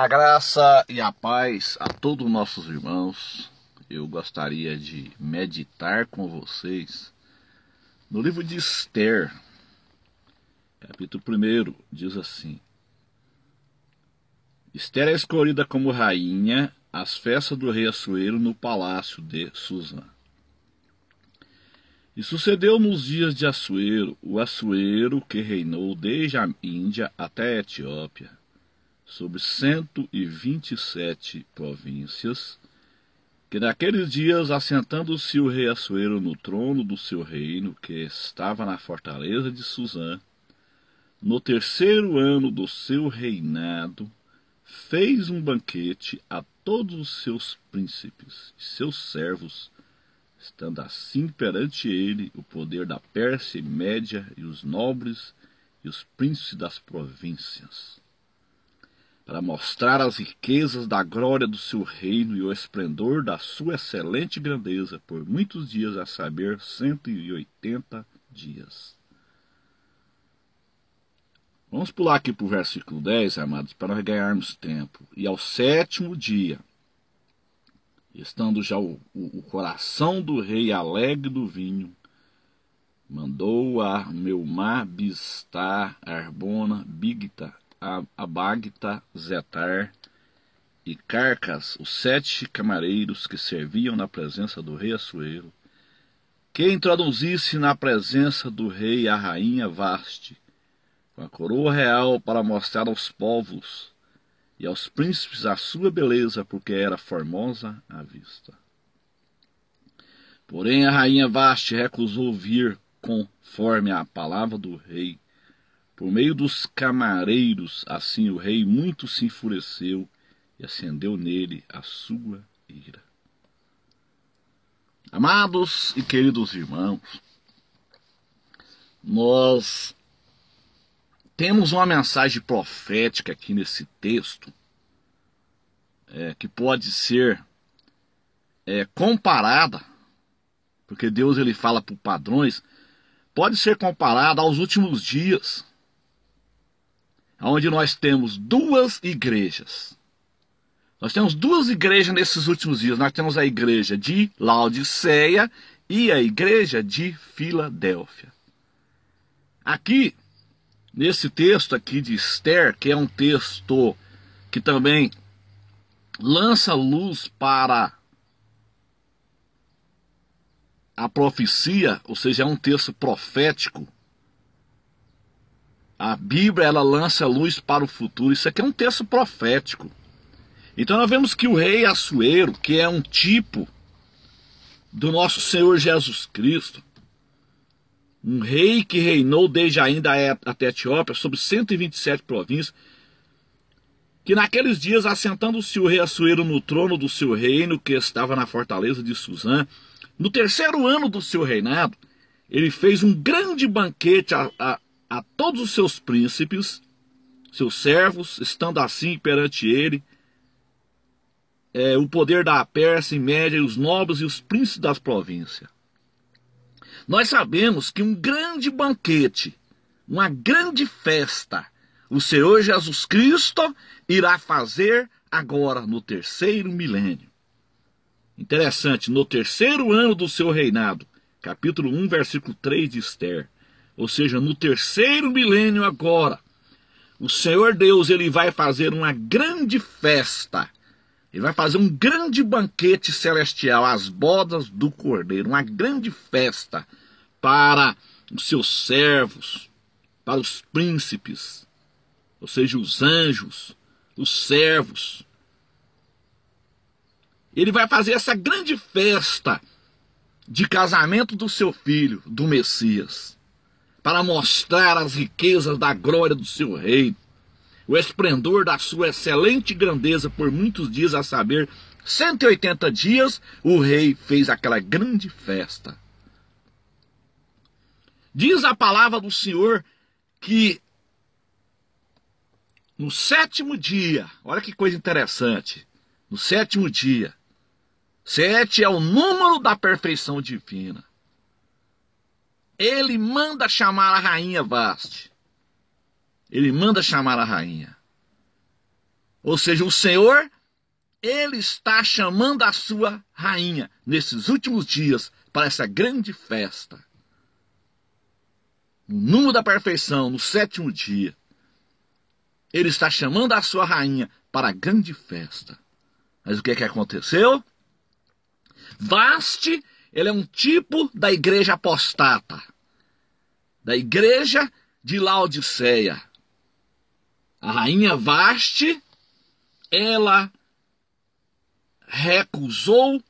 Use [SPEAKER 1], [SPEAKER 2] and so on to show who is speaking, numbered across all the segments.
[SPEAKER 1] A graça e a paz a todos os nossos irmãos. Eu gostaria de meditar com vocês no livro de Esther, capítulo 1, diz assim: Esther é escolhida como rainha às festas do rei Assuero no palácio de Susã. E sucedeu nos dias de Assuero, o Assuero que reinou desde a Índia até a Etiópia sobre 127 províncias, que naqueles dias, assentando-se o rei Assuero no trono do seu reino, que estava na fortaleza de Suzã, no terceiro ano do seu reinado, fez um banquete a todos os seus príncipes e seus servos, estando assim perante ele o poder da Pérsia e Média e os nobres e os príncipes das províncias para mostrar as riquezas da glória do seu reino e o esplendor da sua excelente grandeza por muitos dias, a saber, 180 dias. Vamos pular aqui para o versículo 10, amados, para nós ganharmos tempo. E ao sétimo dia, estando já o, o, o coração do rei alegre do vinho, mandou a Melmar, Bistar, Arbona, Bigta Abagta, Zetar e Carcas, os sete camareiros que serviam na presença do rei Assuero, quem introduzisse na presença do rei a rainha Vaste, com a coroa real para mostrar aos povos e aos príncipes a sua beleza, porque era formosa à vista. Porém a rainha Vaste recusou vir conforme a palavra do rei, por meio dos camareiros, assim o rei muito se enfureceu e acendeu nele a sua ira. Amados e queridos irmãos, nós temos uma mensagem profética aqui nesse texto é, que pode ser é, comparada, porque Deus ele fala por padrões, pode ser comparada aos últimos dias onde nós temos duas igrejas. Nós temos duas igrejas nesses últimos dias. Nós temos a igreja de Laodiceia e a igreja de Filadélfia. Aqui, nesse texto aqui de Esther, que é um texto que também lança luz para a profecia, ou seja, é um texto profético, a Bíblia ela lança luz para o futuro. Isso aqui é um texto profético. Então nós vemos que o rei Assuero, que é um tipo do nosso Senhor Jesus Cristo, um rei que reinou desde ainda é, até a Etiópia, sobre 127 províncias, que naqueles dias, assentando-se o rei Assuero no trono do seu reino, que estava na fortaleza de Suzã, no terceiro ano do seu reinado, ele fez um grande banquete a, a todos os seus príncipes, seus servos, estando assim perante ele, é, o poder da Pérsia e Média, os nobres e os príncipes das províncias. Nós sabemos que um grande banquete, uma grande festa, o Senhor Jesus Cristo irá fazer agora no terceiro milênio. Interessante, no terceiro ano do seu reinado, capítulo 1, versículo 3 de Esther ou seja, no terceiro milênio agora, o Senhor Deus ele vai fazer uma grande festa. Ele vai fazer um grande banquete celestial, as bodas do Cordeiro, uma grande festa para os seus servos, para os príncipes, ou seja, os anjos, os servos. Ele vai fazer essa grande festa de casamento do seu filho, do Messias para mostrar as riquezas da glória do seu rei, o esplendor da sua excelente grandeza por muitos dias, a saber, 180 dias, o rei fez aquela grande festa. Diz a palavra do Senhor que no sétimo dia, olha que coisa interessante, no sétimo dia, sete é o número da perfeição divina. Ele manda chamar a rainha Vaste. Ele manda chamar a rainha. Ou seja, o Senhor, ele está chamando a sua rainha nesses últimos dias para essa grande festa. No número da perfeição, no sétimo dia. Ele está chamando a sua rainha para a grande festa. Mas o que é que aconteceu? Vaste, ele é um tipo da igreja apostata da igreja de Laodiceia. A rainha Vaste, ela recusou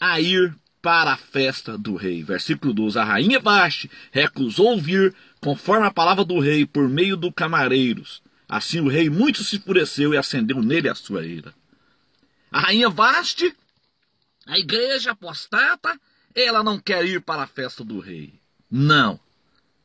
[SPEAKER 1] a ir para a festa do rei. Versículo 12. A rainha Vaste recusou vir conforme a palavra do rei por meio do camareiros. Assim o rei muito se enfureceu e acendeu nele a sua ira. A rainha Vaste, a igreja apostata, ela não quer ir para a festa do rei. Não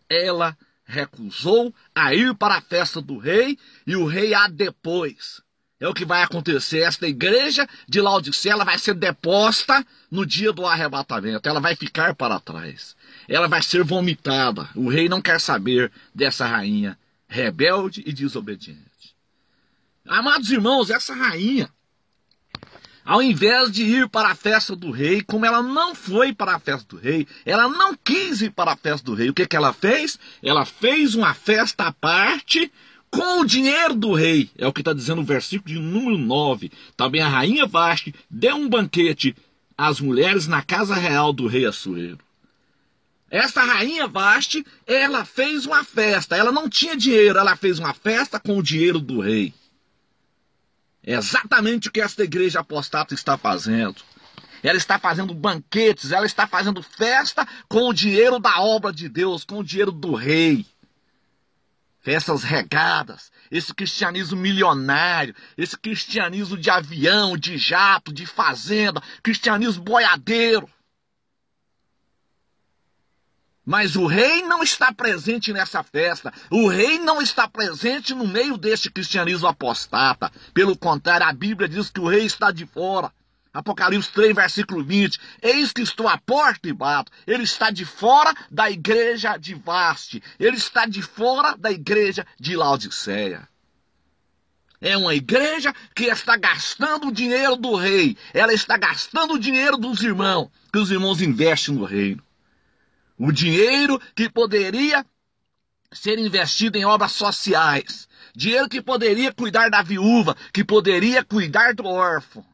[SPEAKER 1] ela recusou a ir para a festa do rei e o rei a depois. É o que vai acontecer. Esta igreja de Laodicea vai ser deposta no dia do arrebatamento. Ela vai ficar para trás. Ela vai ser vomitada. O rei não quer saber dessa rainha rebelde e desobediente. Amados irmãos, essa rainha ao invés de ir para a festa do rei, como ela não foi para a festa do rei, ela não quis ir para a festa do rei. O que, que ela fez? Ela fez uma festa à parte com o dinheiro do rei. É o que está dizendo o versículo de número 9. Também a rainha Vasti deu um banquete às mulheres na casa real do rei Assuero. Essa rainha vaste, ela fez uma festa. Ela não tinha dinheiro, ela fez uma festa com o dinheiro do rei. É exatamente o que esta igreja apostata está fazendo. Ela está fazendo banquetes, ela está fazendo festa com o dinheiro da obra de Deus, com o dinheiro do rei. Festas regadas, esse cristianismo milionário, esse cristianismo de avião, de jato, de fazenda, cristianismo boiadeiro. Mas o rei não está presente nessa festa. O rei não está presente no meio deste cristianismo apostata. Pelo contrário, a Bíblia diz que o rei está de fora. Apocalipse 3, versículo 20. Eis que estou à porta e bato. Ele está de fora da igreja de Vaste. Ele está de fora da igreja de Laodiceia. É uma igreja que está gastando o dinheiro do rei. Ela está gastando o dinheiro dos irmãos, que os irmãos investem no reino. O dinheiro que poderia ser investido em obras sociais, dinheiro que poderia cuidar da viúva, que poderia cuidar do órfão,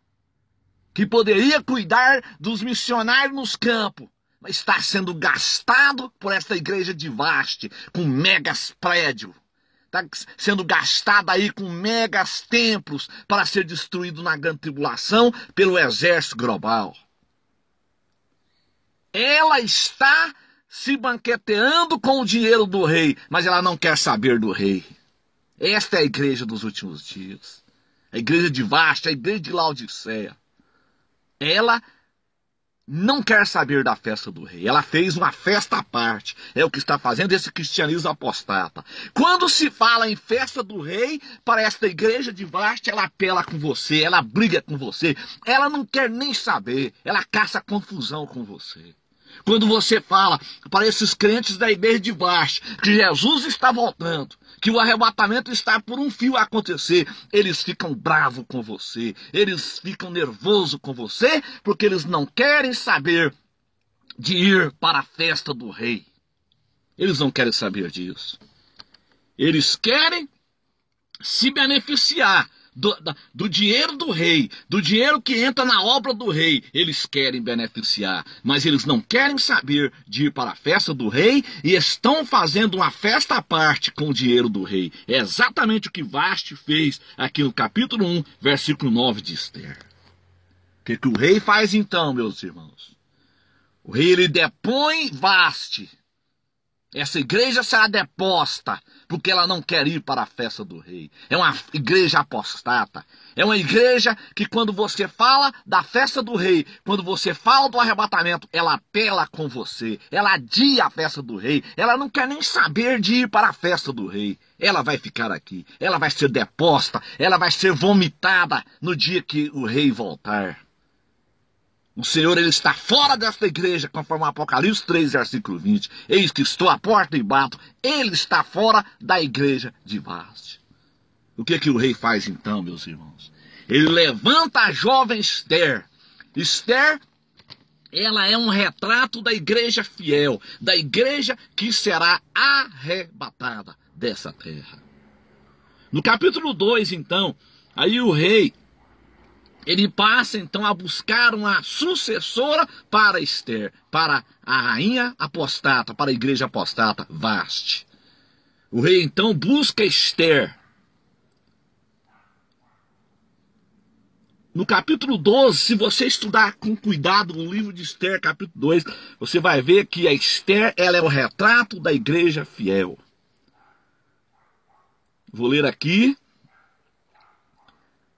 [SPEAKER 1] que poderia cuidar dos missionários nos campos, está sendo gastado por esta igreja de Vaste, com megas prédios. Está sendo gastado aí com megas templos para ser destruído na grande tribulação pelo exército global. Ela está se banqueteando com o dinheiro do rei, mas ela não quer saber do rei. Esta é a igreja dos últimos dias. A igreja de Vasta, a igreja de Laodiceia. Ela não quer saber da festa do rei. Ela fez uma festa à parte. É o que está fazendo esse cristianismo apostata. Quando se fala em festa do rei, para esta igreja de Vasta, ela apela com você, ela briga com você, ela não quer nem saber, ela caça confusão com você. Quando você fala para esses crentes da igreja de baixo que Jesus está voltando, que o arrebatamento está por um fio a acontecer, eles ficam bravos com você, eles ficam nervosos com você, porque eles não querem saber de ir para a festa do rei. Eles não querem saber disso. Eles querem se beneficiar do, da, do dinheiro do rei, do dinheiro que entra na obra do rei, eles querem beneficiar, mas eles não querem saber de ir para a festa do rei e estão fazendo uma festa à parte com o dinheiro do rei. É exatamente o que Vaste fez aqui no capítulo 1, versículo 9 de Esther. O que, que o rei faz então, meus irmãos? O rei ele depõe Vaste essa igreja será deposta, porque ela não quer ir para a festa do rei. É uma igreja apostata. É uma igreja que, quando você fala da festa do rei, quando você fala do arrebatamento, ela apela com você. Ela adia a festa do rei. Ela não quer nem saber de ir para a festa do rei. Ela vai ficar aqui. Ela vai ser deposta. Ela vai ser vomitada no dia que o rei voltar. O Senhor ele está fora desta igreja, conforme Apocalipse 3, versículo 20. Eis que estou à porta e bato. Ele está fora da igreja de Vaste. O que é que o rei faz então, meus irmãos? Ele levanta a jovem Esther. Esther, ela é um retrato da igreja fiel, da igreja que será arrebatada dessa terra. No capítulo 2, então, aí o rei ele passa então a buscar uma sucessora para Esther, para a rainha apostata, para a igreja apostata, Vaste. O rei então busca Esther. No capítulo 12, se você estudar com cuidado o livro de Esther, capítulo 2, você vai ver que a Esther ela é o retrato da igreja fiel. Vou ler aqui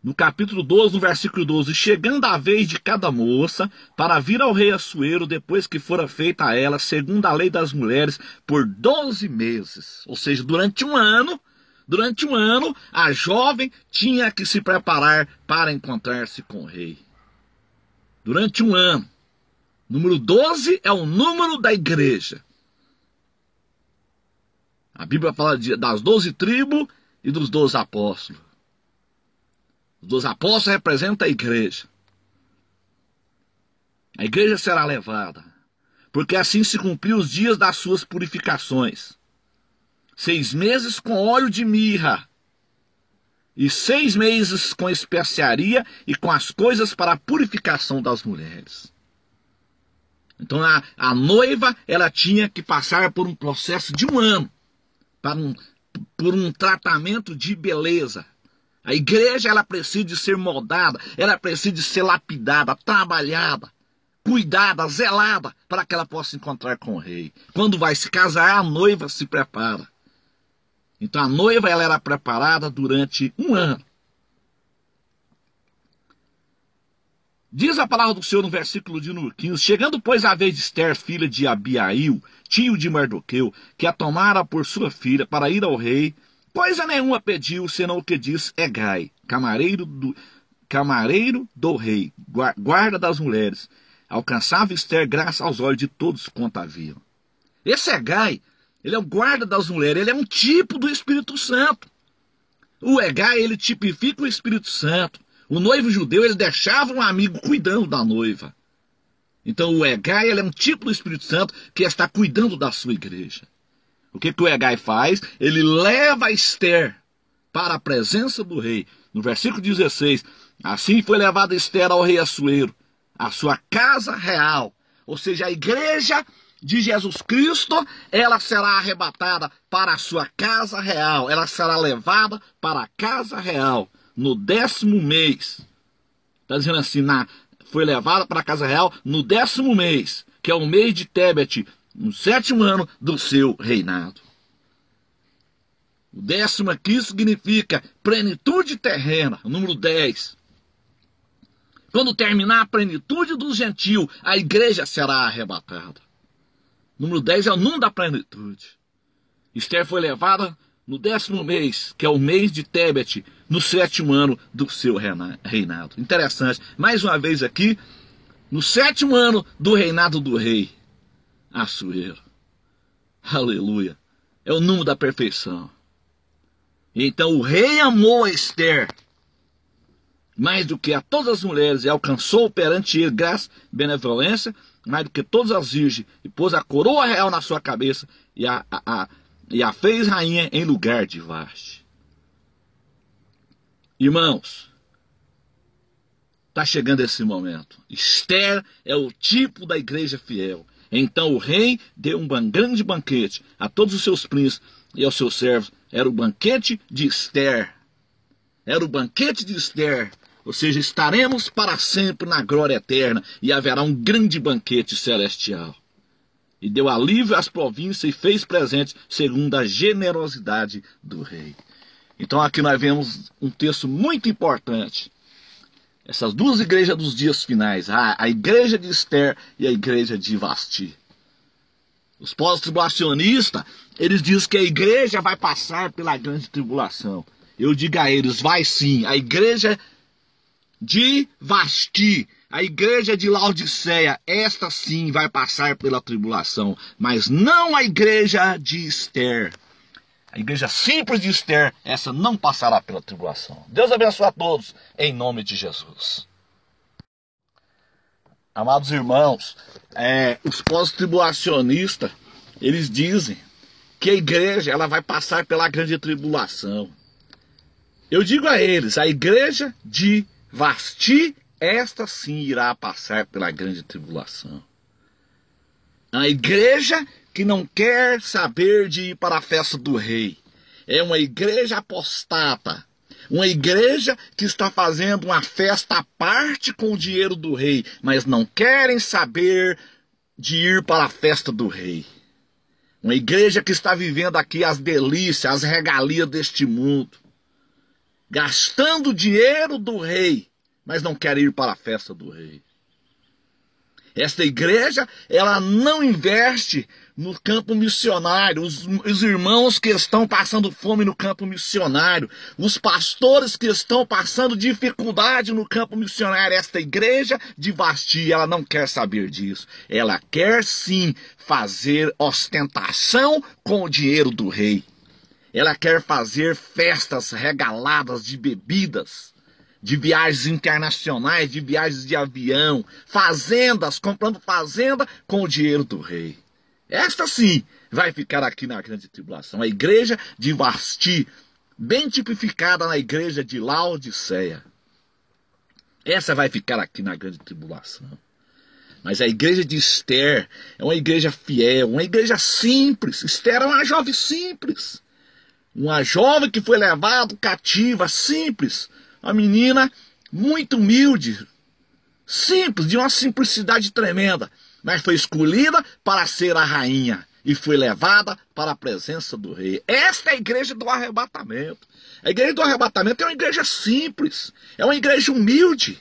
[SPEAKER 1] no capítulo 12, no versículo 12: Chegando a vez de cada moça para vir ao rei Assuero, depois que fora feita a ela, segundo a lei das mulheres, por 12 meses. Ou seja, durante um ano, durante um ano, a jovem tinha que se preparar para encontrar-se com o rei. Durante um ano. Número 12 é o número da igreja. A Bíblia fala das 12 tribos e dos 12 apóstolos dos apóstolos representa a igreja. A igreja será levada, porque assim se cumpriu os dias das suas purificações. Seis meses com óleo de mirra, e seis meses com especiaria e com as coisas para a purificação das mulheres. Então a, a noiva ela tinha que passar por um processo de um ano, para um, por um tratamento de beleza, a igreja ela precisa ser moldada, ela precisa ser lapidada, trabalhada, cuidada, zelada, para que ela possa encontrar com o rei. Quando vai se casar, a noiva se prepara. Então a noiva ela era preparada durante um ano. Diz a palavra do Senhor no versículo de número 15: Chegando, pois, a vez de Esther, filha de Abiail, tio de Mardoqueu, que a tomara por sua filha para ir ao rei, Coisa nenhuma pediu, senão o que diz Egai, é camareiro do, camareiro do rei, guarda das mulheres. Alcançava Esther graça aos olhos de todos quanto haviam. Esse Egai, é ele é o guarda das mulheres, ele é um tipo do Espírito Santo. O Egai, ele tipifica o Espírito Santo. O noivo judeu, ele deixava um amigo cuidando da noiva. Então o Egai, ele é um tipo do Espírito Santo que está cuidando da sua igreja. O que, que o é, Egai faz? Ele leva Esther para a presença do rei. No versículo 16, assim foi levada Esther ao rei Assuero, a sua casa real, ou seja, a igreja de Jesus Cristo, ela será arrebatada para a sua casa real, ela será levada para a casa real no décimo mês. Está dizendo assim, na, foi levada para a casa real no décimo mês, que é o mês de Tebet, no sétimo ano do seu reinado. O décimo aqui significa plenitude terrena, número 10. Quando terminar a plenitude do gentil, a igreja será arrebatada. Número 10 é o número da plenitude. Esther foi levada no décimo mês, que é o mês de Tebet, no sétimo ano do seu reinado. Interessante. Mais uma vez aqui, no sétimo ano do reinado do rei, Açoeiro. Ah, Aleluia. É o número da perfeição. Então o rei amou a Esther mais do que a todas as mulheres e alcançou perante ele graça e benevolência mais do que todas as virgens e pôs a coroa real na sua cabeça e a, a, a e a fez rainha em lugar de Vaste. Irmãos, está chegando esse momento. Esther é o tipo da igreja fiel. Então o rei deu um grande banquete a todos os seus príncipes e aos seus servos. Era o banquete de Esther. Era o banquete de Esther. Ou seja, estaremos para sempre na glória eterna e haverá um grande banquete celestial. E deu alívio às províncias e fez presentes segundo a generosidade do rei. Então aqui nós vemos um texto muito importante essas duas igrejas dos dias finais, a, a igreja de Esther e a igreja de Vasti. Os pós-tribulacionistas, eles dizem que a igreja vai passar pela grande tribulação. Eu digo a eles, vai sim, a igreja de Vasti, a igreja de Laodiceia, esta sim vai passar pela tribulação, mas não a igreja de Esther. A igreja simples de Esther, essa não passará pela tribulação. Deus abençoe a todos, em nome de Jesus. Amados irmãos, é, os pós-tribulacionistas, eles dizem que a igreja ela vai passar pela grande tribulação. Eu digo a eles, a igreja de Vasti, esta sim irá passar pela grande tribulação. A igreja que não quer saber de ir para a festa do rei. É uma igreja apostata. Uma igreja que está fazendo uma festa à parte com o dinheiro do rei, mas não querem saber de ir para a festa do rei. Uma igreja que está vivendo aqui as delícias, as regalias deste mundo. Gastando o dinheiro do rei, mas não quer ir para a festa do rei. Esta igreja, ela não investe no campo missionário, os, os, irmãos que estão passando fome no campo missionário, os pastores que estão passando dificuldade no campo missionário. Esta igreja de Bastia, ela não quer saber disso. Ela quer sim fazer ostentação com o dinheiro do rei. Ela quer fazer festas regaladas de bebidas de viagens internacionais, de viagens de avião, fazendas, comprando fazenda com o dinheiro do rei. Esta sim vai ficar aqui na grande tribulação. A igreja de Vasti, bem tipificada na igreja de Laodiceia. Essa vai ficar aqui na grande tribulação. Mas a igreja de Esther é uma igreja fiel, uma igreja simples. Esther é uma jovem simples. Uma jovem que foi levada cativa, simples. Uma menina muito humilde, simples, de uma simplicidade tremenda mas foi escolhida para ser a rainha e foi levada para a presença do rei. Esta é a igreja do arrebatamento. A igreja do arrebatamento é uma igreja simples, é uma igreja humilde,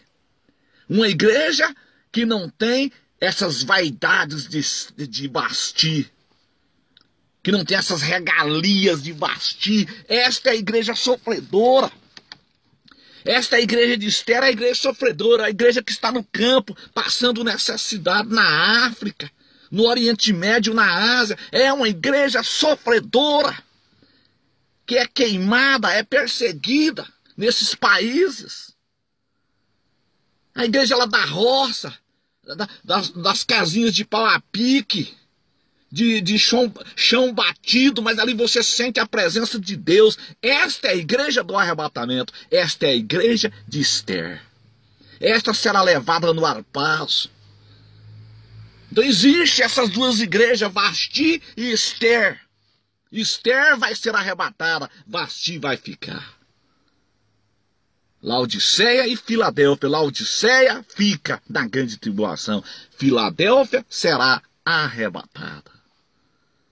[SPEAKER 1] uma igreja que não tem essas vaidades de, de bastir, que não tem essas regalias de bastir. Esta é a igreja sofredora. Esta é a igreja de Esther é a igreja sofredora, a igreja que está no campo, passando necessidade na África, no Oriente Médio, na Ásia. É uma igreja sofredora, que é queimada, é perseguida nesses países. A igreja lá da roça, das, das casinhas de pau a pique de, de chão, chão batido, mas ali você sente a presença de Deus. Esta é a igreja do arrebatamento, esta é a igreja de Esther. Esta será levada no arpaço. Então existe essas duas igrejas, Vasti e Esther. Esther vai ser arrebatada, Vasti vai ficar. Laodiceia e Filadélfia. Laodiceia fica na grande tribulação. Filadélfia será arrebatada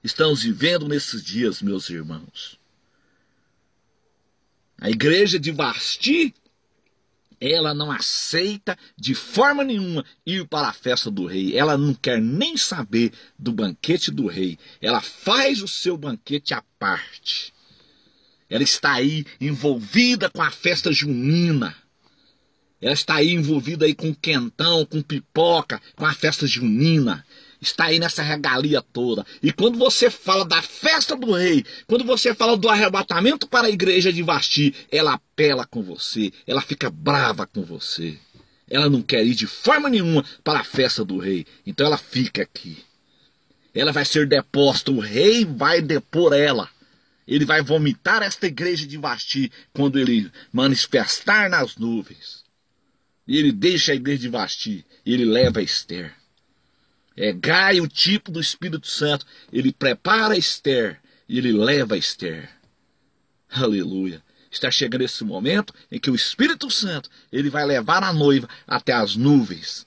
[SPEAKER 1] estamos vivendo nesses dias, meus irmãos. A igreja de Basti, ela não aceita de forma nenhuma ir para a festa do rei. Ela não quer nem saber do banquete do rei. Ela faz o seu banquete à parte. Ela está aí envolvida com a festa junina. Ela está aí envolvida aí com quentão, com pipoca, com a festa junina está aí nessa regalia toda. E quando você fala da festa do rei, quando você fala do arrebatamento para a igreja de Vasti, ela apela com você, ela fica brava com você. Ela não quer ir de forma nenhuma para a festa do rei. Então ela fica aqui. Ela vai ser deposta, o rei vai depor ela. Ele vai vomitar esta igreja de Vasti quando ele manifestar nas nuvens. E ele deixa a igreja de Vasti, e ele leva a Esther. É Gai, o tipo do Espírito Santo. Ele prepara Esther e ele leva Esther. Aleluia. Está chegando esse momento em que o Espírito Santo ele vai levar a noiva até as nuvens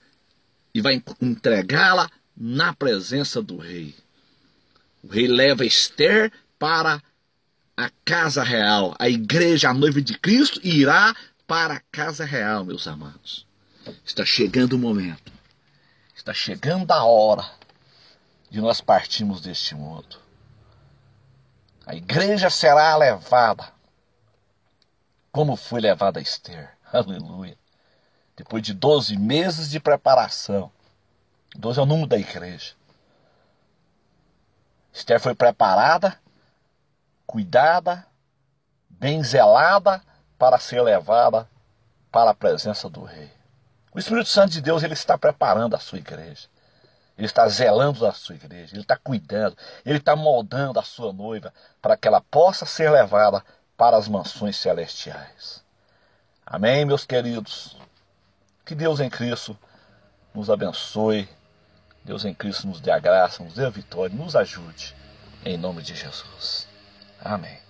[SPEAKER 1] e vai entregá-la na presença do rei. O rei leva Esther para a casa real, a igreja, a noiva de Cristo irá para a casa real, meus amados. Está chegando o momento Está chegando a hora de nós partirmos deste mundo. A igreja será levada, como foi levada a Esther. Aleluia. Depois de 12 meses de preparação. 12 é o número da igreja. Esther foi preparada, cuidada, bem zelada para ser levada para a presença do rei. O Espírito Santo de Deus ele está preparando a sua igreja. Ele está zelando a sua igreja, ele está cuidando, ele está moldando a sua noiva para que ela possa ser levada para as mansões celestiais. Amém, meus queridos? Que Deus em Cristo nos abençoe, Deus em Cristo nos dê a graça, nos dê a vitória, nos ajude, em nome de Jesus. Amém.